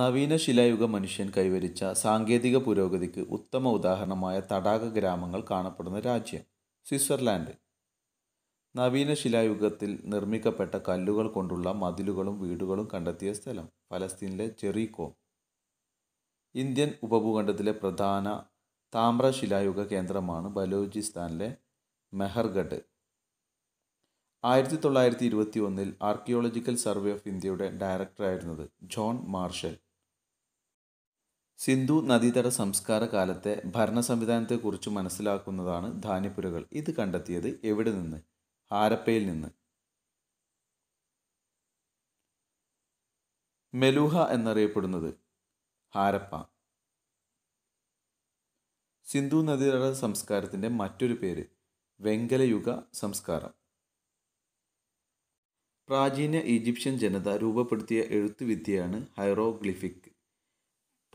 നവീന ശിലായുഗ മനുഷ്യൻ കൈവരിച്ച സാങ്കേതിക പുരോഗതിക്ക് ഉത്തമ ഉദാഹരണമായ തടാക ഗ്രാമങ്ങൾ കാണപ്പെടുന്ന രാജ്യം സ്വിറ്റ്സർലാൻഡ് നവീന ശിലായുഗത്തിൽ നിർമ്മിക്കപ്പെട്ട കല്ലുകൾ കൊണ്ടുള്ള മതിലുകളും വീടുകളും കണ്ടെത്തിയ സ്ഥലം ഫലസ്തീനിലെ ചെറീകോം ഇന്ത്യൻ ഉപഭൂഖണ്ഡത്തിലെ പ്രധാന താമ്രശിലായുഗ കേന്ദ്രമാണ് ബലോചിസ്ഥാനിലെ മെഹർഗഡ് ആയിരത്തി തൊള്ളായിരത്തി ഇരുപത്തി ഒന്നിൽ ആർക്കിയോളജിക്കൽ സർവേ ഓഫ് ഇന്ത്യയുടെ ഡയറക്ടറായിരുന്നത് ജോൺ മാർഷൽ സിന്ധു നദീതട സംസ്കാര കാലത്തെ ഭരണ സംവിധാനത്തെക്കുറിച്ച് മനസ്സിലാക്കുന്നതാണ് ധാന്യപ്പുരകൾ ഇത് കണ്ടെത്തിയത് എവിടെ നിന്ന് ഹാരപ്പയിൽ നിന്ന് മെലൂഹ എന്നറിയപ്പെടുന്നത് ഹാരപ്പ സിന്ധു നദീതട സംസ്കാരത്തിൻ്റെ മറ്റൊരു പേര് വെങ്കലയുഗ സംസ്കാരം പ്രാചീന ഈജിപ്ഷ്യൻ ജനത രൂപപ്പെടുത്തിയ എഴുത്തുവിദ്യയാണ് ഹൈറോഗ്ലിഫിക്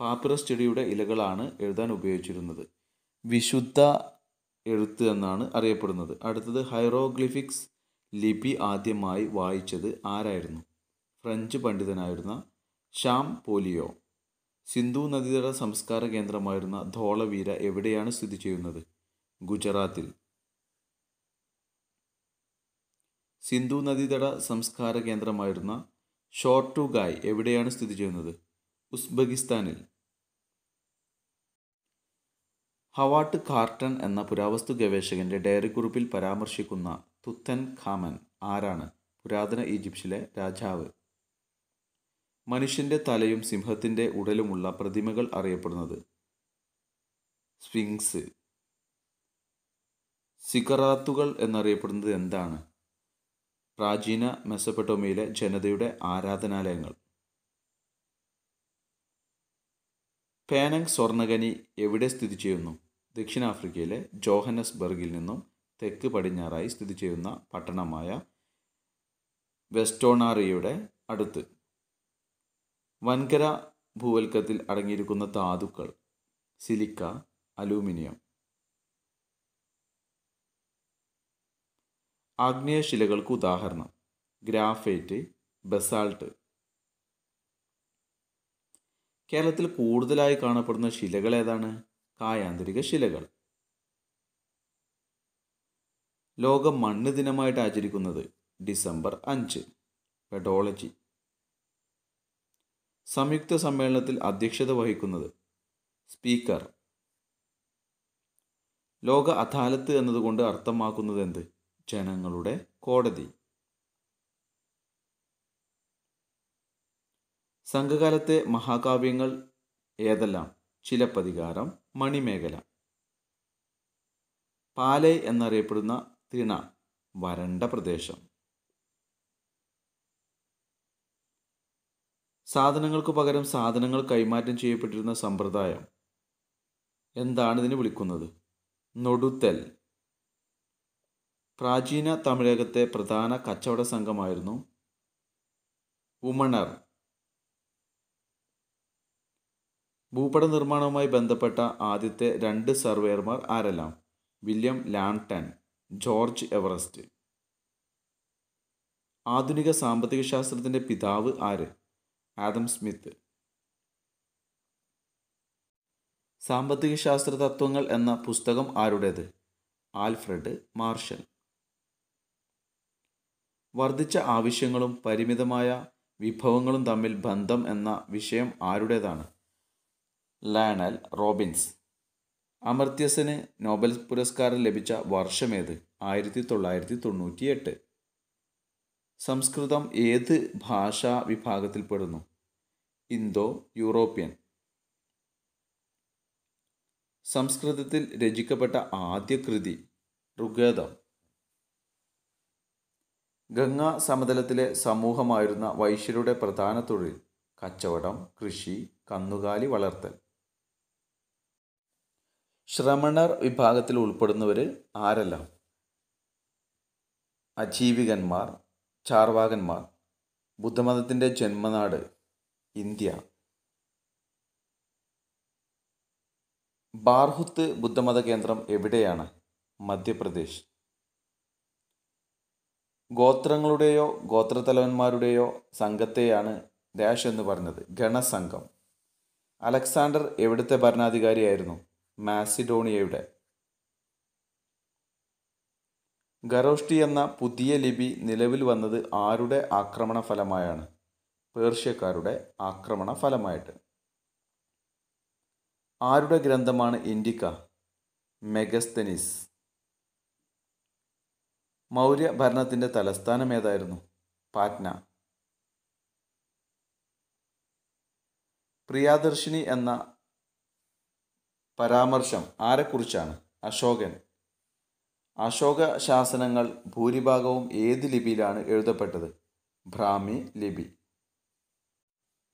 പാപ്പിറസ് ചെടിയുടെ ഇലകളാണ് എഴുതാൻ ഉപയോഗിച്ചിരുന്നത് വിശുദ്ധ എഴുത്ത് എന്നാണ് അറിയപ്പെടുന്നത് അടുത്തത് ഹൈറോഗ്ലിഫിക്സ് ലിപി ആദ്യമായി വായിച്ചത് ആരായിരുന്നു ഫ്രഞ്ച് പണ്ഡിതനായിരുന്ന ഷാം പോലിയോ സിന്ധു നദീതട സംസ്കാര കേന്ദ്രമായിരുന്ന ധോളവീര എവിടെയാണ് സ്ഥിതി ചെയ്യുന്നത് ഗുജറാത്തിൽ സിന്ധു നദീതട സംസ്കാര കേന്ദ്രമായിരുന്ന ഗായ് എവിടെയാണ് സ്ഥിതി ചെയ്യുന്നത് ഉസ്ബെകിസ്ഥാനിൽ ഹവാട്ട് കാർട്ടൺ എന്ന പുരാവസ്തു ഗവേഷകന്റെ ഡയറി കുറിപ്പിൽ പരാമർശിക്കുന്ന തുത്തൻ ഖാമൻ ആരാണ് പുരാതന ഈജിപ്തിലെ രാജാവ് മനുഷ്യന്റെ തലയും സിംഹത്തിന്റെ ഉടലുമുള്ള പ്രതിമകൾ അറിയപ്പെടുന്നത് സ്വിങ്സ് സിഖറാത്തുകൾ എന്നറിയപ്പെടുന്നത് എന്താണ് പ്രാചീന മെസ്സപ്പെട്ടോമിയയിലെ ജനതയുടെ ആരാധനാലയങ്ങൾ പേനങ് സ്വർണഖനി എവിടെ സ്ഥിതി ചെയ്യുന്നു ദക്ഷിണാഫ്രിക്കയിലെ ജോഹന്നസ്ബർഗിൽ നിന്നും തെക്ക് പടിഞ്ഞാറായി സ്ഥിതി ചെയ്യുന്ന പട്ടണമായ വെസ്റ്റോണാറിയയുടെ അടുത്ത് വൻകര ഭൂവൽക്കത്തിൽ അടങ്ങിയിരിക്കുന്ന ധാതുക്കൾ സിലിക്ക അലൂമിനിയം ആഗ്നേയശിലകൾക്ക് ഉദാഹരണം ഗ്രാഫൈറ്റ് ബസാൾട്ട് കേരളത്തിൽ കൂടുതലായി കാണപ്പെടുന്ന ശിലകൾ ഏതാണ് കായാന്തരിക ശിലകൾ ലോക മണ്ണ് ദിനമായിട്ട് ആചരിക്കുന്നത് ഡിസംബർ അഞ്ച് പെഡോളജി സംയുക്ത സമ്മേളനത്തിൽ അധ്യക്ഷത വഹിക്കുന്നത് സ്പീക്കർ ലോക അദാലത്ത് എന്നതുകൊണ്ട് അർത്ഥമാക്കുന്നത് എന്ത് ജനങ്ങളുടെ കോടതി സംഘകാലത്തെ മഹാകാവ്യങ്ങൾ ഏതെല്ലാം ചിലപ്പതികാരം മണിമേഖല പാലൈ എന്നറിയപ്പെടുന്ന തിണ വരണ്ട പ്രദേശം സാധനങ്ങൾക്ക് പകരം സാധനങ്ങൾ കൈമാറ്റം ചെയ്യപ്പെട്ടിരുന്ന സമ്പ്രദായം എന്താണ് ഇതിന് വിളിക്കുന്നത് നൊടുത്തൽ പ്രാചീന തമിഴകത്തെ പ്രധാന കച്ചവട സംഘമായിരുന്നു ഉമണർ ഭൂപട നിർമ്മാണവുമായി ബന്ധപ്പെട്ട ആദ്യത്തെ രണ്ട് സർവേയർമാർ ആരെല്ലാം വില്യം ലാൻടൺ ജോർജ് എവറസ്റ്റ് ആധുനിക സാമ്പത്തിക ശാസ്ത്രത്തിൻ്റെ പിതാവ് ആര് ആദം സ്മിത്ത് സാമ്പത്തിക ശാസ്ത്ര തത്വങ്ങൾ എന്ന പുസ്തകം ആരുടേത് ആൽഫ്രഡ് മാർഷൽ വർദ്ധിച്ച ആവശ്യങ്ങളും പരിമിതമായ വിഭവങ്ങളും തമ്മിൽ ബന്ധം എന്ന വിഷയം ആരുടേതാണ് ലയണൽ റോബിൻസ് അമർത്യസിന് നോബൽ പുരസ്കാരം ലഭിച്ച വർഷമേത് ആയിരത്തി തൊള്ളായിരത്തി എട്ട് സംസ്കൃതം ഏത് ഭാഷാ വിഭാഗത്തിൽപ്പെടുന്നു ഇന്തോ യൂറോപ്യൻ സംസ്കൃതത്തിൽ രചിക്കപ്പെട്ട ആദ്യ കൃതി ഋഗ്വേദം ഗംഗാ സമതലത്തിലെ സമൂഹമായിരുന്ന വൈശ്യരുടെ പ്രധാന തൊഴിൽ കച്ചവടം കൃഷി കന്നുകാലി വളർത്തൽ ശ്രമണർ വിഭാഗത്തിൽ ഉൾപ്പെടുന്നവർ ആരെല്ലാം അജീവികന്മാർ ചാർവാകന്മാർ ബുദ്ധമതത്തിൻ്റെ ജന്മനാട് ഇന്ത്യ ബാർഹുത്ത് ബുദ്ധമത കേന്ദ്രം എവിടെയാണ് മധ്യപ്രദേശ് ഗോത്രങ്ങളുടെയോ ഗോത്രത്തലവന്മാരുടെയോ സംഘത്തെയാണ് ഡാഷ് എന്ന് പറഞ്ഞത് ഗണസംഘം അലക്സാണ്ടർ എവിടുത്തെ ഭരണാധികാരിയായിരുന്നു മാസിഡോണിയയുടെ ഗറോഷ്ടി എന്ന പുതിയ ലിപി നിലവിൽ വന്നത് ആരുടെ ആക്രമണ ഫലമായാണ് പേർഷ്യക്കാരുടെ ആക്രമണ ഫലമായിട്ട് ആരുടെ ഗ്രന്ഥമാണ് ഇൻഡിക്ക മെഗസ്തനിസ് മൗര്യ ഭരണത്തിൻ്റെ തലസ്ഥാനം ഏതായിരുന്നു പാറ്റ്ന പ്രിയാദർശിനി എന്ന പരാമർശം ആരെക്കുറിച്ചാണ് അശോകൻ അശോക ശാസനങ്ങൾ ഭൂരിഭാഗവും ഏത് ലിപിയിലാണ് എഴുതപ്പെട്ടത് ഭ്രാമി ലിപി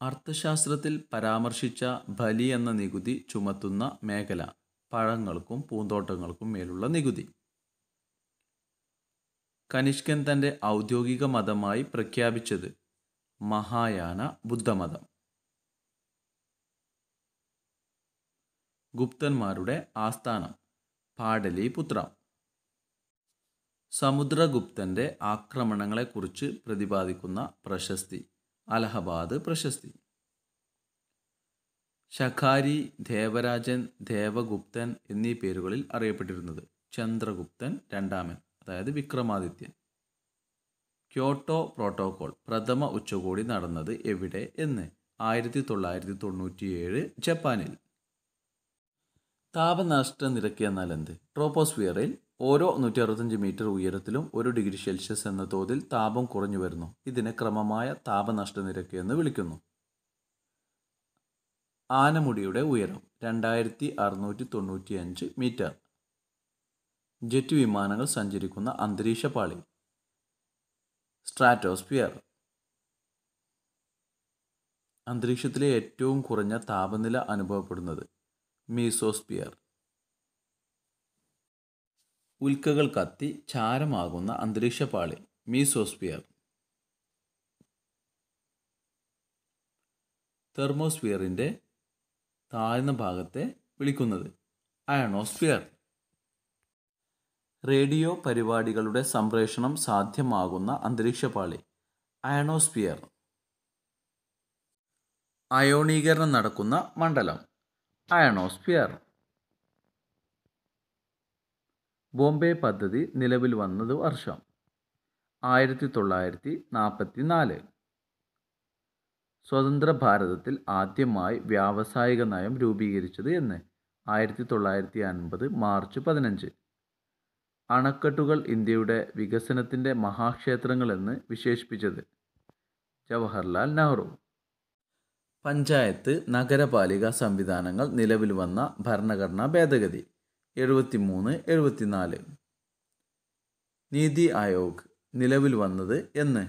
അർത്ഥശാസ്ത്രത്തിൽ പരാമർശിച്ച ബലി എന്ന നികുതി ചുമത്തുന്ന മേഖല പഴങ്ങൾക്കും പൂന്തോട്ടങ്ങൾക്കും മേലുള്ള നികുതി കനിഷ്കൻ തൻ്റെ ഔദ്യോഗിക മതമായി പ്രഖ്യാപിച്ചത് മഹായാന ബുദ്ധമതം ഗുപ്തന്മാരുടെ ആസ്ഥാനം പാടലീപുത്ര സമുദ്രഗുപ്തൻ്റെ ആക്രമണങ്ങളെക്കുറിച്ച് പ്രതിപാദിക്കുന്ന പ്രശസ്തി അലഹബാദ് പ്രശസ്തി ശഖാരി ദേവരാജൻ ദേവഗുപ്തൻ എന്നീ പേരുകളിൽ അറിയപ്പെട്ടിരുന്നത് ചന്ദ്രഗുപ്തൻ രണ്ടാമൻ അതായത് വിക്രമാദിത്യൻ ക്യോട്ടോ പ്രോട്ടോകോൾ പ്രഥമ ഉച്ചകോടി നടന്നത് എവിടെ എന്ന് ആയിരത്തി തൊള്ളായിരത്തി ഏഴ് ജപ്പാനിൽ താപനഷ്ട നിരക്ക് എന്നാൽ എന്ത് ട്രോപ്പോസ്ഫിയറിൽ ഓരോ നൂറ്റി അറുപത്തഞ്ച് മീറ്റർ ഉയരത്തിലും ഒരു ഡിഗ്രി സെൽഷ്യസ് എന്ന തോതിൽ താപം കുറഞ്ഞു വരുന്നു ഇതിനെ ക്രമമായ താപനഷ്ട നിരക്ക് എന്ന് വിളിക്കുന്നു ആനമുടിയുടെ ഉയരം രണ്ടായിരത്തി അറുന്നൂറ്റി തൊണ്ണൂറ്റി അഞ്ച് മീറ്റർ ജെറ്റ് വിമാനങ്ങൾ സഞ്ചരിക്കുന്ന അന്തരീക്ഷ പാളി സ്ട്രാറ്റോസ്ഫിയർ അന്തരീക്ഷത്തിലെ ഏറ്റവും കുറഞ്ഞ താപനില അനുഭവപ്പെടുന്നത് മീസോസ്ഫിയർ ഉൽക്കകൾ കത്തി ചാരമാകുന്ന അന്തരീക്ഷ പാളി മീസോസ്ഫിയർ തെർമോസ്ഫിയറിൻ്റെ താഴ്ന്ന ഭാഗത്തെ വിളിക്കുന്നത് അയണോസ്ഫിയർ റേഡിയോ പരിപാടികളുടെ സംപ്രേഷണം സാധ്യമാകുന്ന അന്തരീക്ഷപാളി അയണോസ്ഫിയർ അയോണീകരണം നടക്കുന്ന മണ്ഡലം അയണോസ്ഫിയർ ബോംബെ പദ്ധതി നിലവിൽ വന്നത് വർഷം ആയിരത്തി തൊള്ളായിരത്തി നാൽപ്പത്തി നാല് സ്വതന്ത്ര ഭാരതത്തിൽ ആദ്യമായി വ്യാവസായിക നയം രൂപീകരിച്ചത് എന്ന് ആയിരത്തി തൊള്ളായിരത്തി അൻപത് മാർച്ച് പതിനഞ്ച് അണക്കെട്ടുകൾ ഇന്ത്യയുടെ വികസനത്തിൻ്റെ മഹാക്ഷേത്രങ്ങളെന്ന് വിശേഷിപ്പിച്ചത് ജവഹർലാൽ നെഹ്റു പഞ്ചായത്ത് നഗരപാലിക സംവിധാനങ്ങൾ നിലവിൽ വന്ന ഭരണഘടനാ ഭേദഗതി എഴുപത്തി മൂന്ന് എഴുപത്തിനാല് നീതി ആയോഗ് നിലവിൽ വന്നത് എന്ന്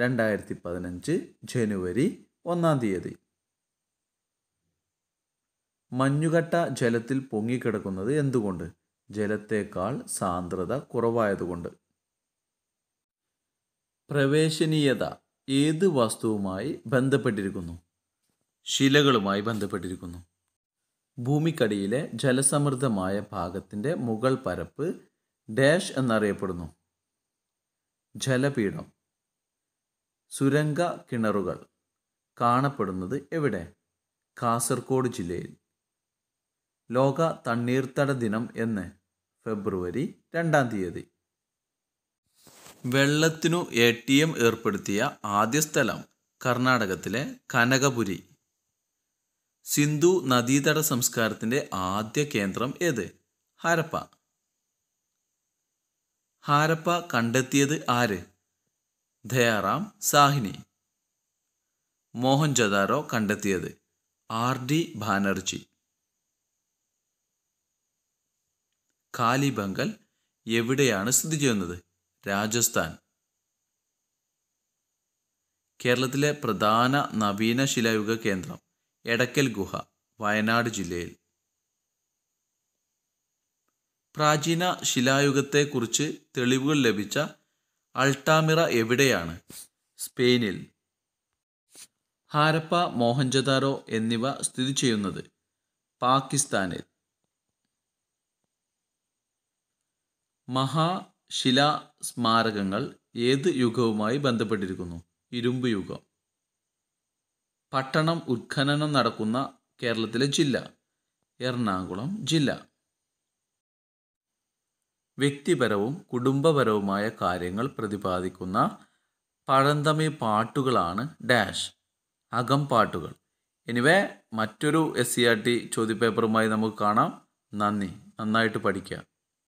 രണ്ടായിരത്തി പതിനഞ്ച് ജനുവരി ഒന്നാം തീയതി മഞ്ഞുകട്ട ജലത്തിൽ പൊങ്ങിക്കിടക്കുന്നത് എന്തുകൊണ്ട് ജലത്തേക്കാൾ സാന്ദ്രത കുറവായതുകൊണ്ട് പ്രവേശനീയത ഏത് വസ്തുവുമായി ബന്ധപ്പെട്ടിരിക്കുന്നു ശിലകളുമായി ബന്ധപ്പെട്ടിരിക്കുന്നു ഭൂമിക്കടിയിലെ ജലസമൃദ്ധമായ ഭാഗത്തിൻ്റെ മുകൾ പരപ്പ് ഡാഷ് എന്നറിയപ്പെടുന്നു ജലപീഠം സുരംഗ കിണറുകൾ കാണപ്പെടുന്നത് എവിടെ കാസർഗോഡ് ജില്ലയിൽ ലോക തണ്ണീർത്തട ദിനം എന്ന് ഫെബ്രുവരി രണ്ടാം തീയതി വെള്ളത്തിനു എ ടി എം ഏർപ്പെടുത്തിയ ആദ്യ സ്ഥലം കർണാടകത്തിലെ കനകപുരി സിന്ധു നദീതട സംസ്കാരത്തിൻ്റെ ആദ്യ കേന്ദ്രം ഏത് ഹാരപ്പ ഹാരപ്പ കണ്ടെത്തിയത് ആര് ദയാറാം സാഹിനി മോഹൻജദാരോ കണ്ടെത്തിയത് ആർ ഡി ബാനർജി കാലിബംഗൽ എവിടെയാണ് സ്ഥിതി ചെയ്യുന്നത് രാജസ്ഥാൻ കേരളത്തിലെ പ്രധാന നവീന ശിലായുഗ കേന്ദ്രം എടക്കൽ ഗുഹ വയനാട് ജില്ലയിൽ പ്രാചീന ശിലായുഗത്തെക്കുറിച്ച് തെളിവുകൾ ലഭിച്ച അൾട്ടാമിറ എവിടെയാണ് സ്പെയിനിൽ ഹാരപ്പ മോഹൻജദാരോ എന്നിവ സ്ഥിതി ചെയ്യുന്നത് പാകിസ്ഥാനിൽ മഹാശിലാ സ്മാരകങ്ങൾ ഏത് യുഗവുമായി ബന്ധപ്പെട്ടിരിക്കുന്നു ഇരുമ്പ് യുഗം പട്ടണം ഉത്ഖനനം നടക്കുന്ന കേരളത്തിലെ ജില്ല എറണാകുളം ജില്ല വ്യക്തിപരവും കുടുംബപരവുമായ കാര്യങ്ങൾ പ്രതിപാദിക്കുന്ന പഴന്തമി പാട്ടുകളാണ് ഡാഷ് അകം പാട്ടുകൾ എനിവേ മറ്റൊരു എസ് സി ആർ ടി ചോദ്യപേപ്പറുമായി നമുക്ക് കാണാം നന്ദി നന്നായിട്ട് പഠിക്കാം